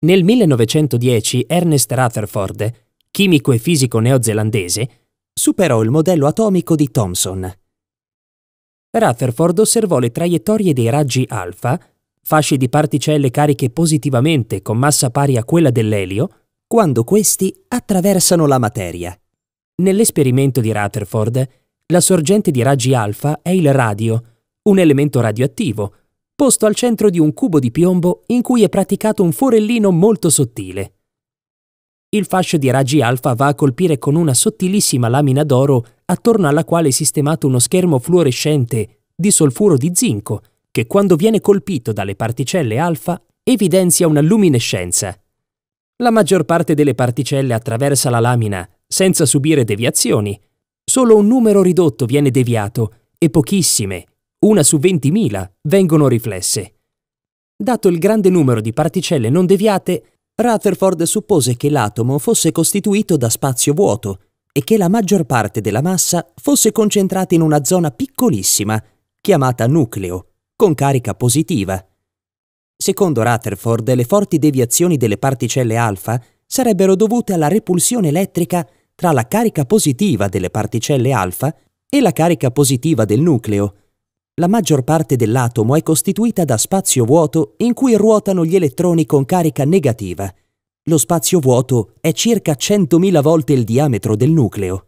Nel 1910 Ernest Rutherford, chimico e fisico neozelandese, superò il modello atomico di Thomson. Rutherford osservò le traiettorie dei raggi alfa, fasci di particelle cariche positivamente con massa pari a quella dell'elio, quando questi attraversano la materia. Nell'esperimento di Rutherford, la sorgente di raggi alfa è il radio, un elemento radioattivo, posto al centro di un cubo di piombo in cui è praticato un forellino molto sottile. Il fascio di raggi alfa va a colpire con una sottilissima lamina d'oro attorno alla quale è sistemato uno schermo fluorescente di solfuro di zinco che quando viene colpito dalle particelle alfa evidenzia una luminescenza. La maggior parte delle particelle attraversa la lamina senza subire deviazioni, solo un numero ridotto viene deviato e pochissime, una su 20.000, vengono riflesse. Dato il grande numero di particelle non deviate, Rutherford suppose che l'atomo fosse costituito da spazio vuoto e che la maggior parte della massa fosse concentrata in una zona piccolissima, chiamata nucleo, con carica positiva. Secondo Rutherford, le forti deviazioni delle particelle alfa sarebbero dovute alla repulsione elettrica tra la carica positiva delle particelle alfa e la carica positiva del nucleo, la maggior parte dell'atomo è costituita da spazio vuoto in cui ruotano gli elettroni con carica negativa. Lo spazio vuoto è circa 100.000 volte il diametro del nucleo.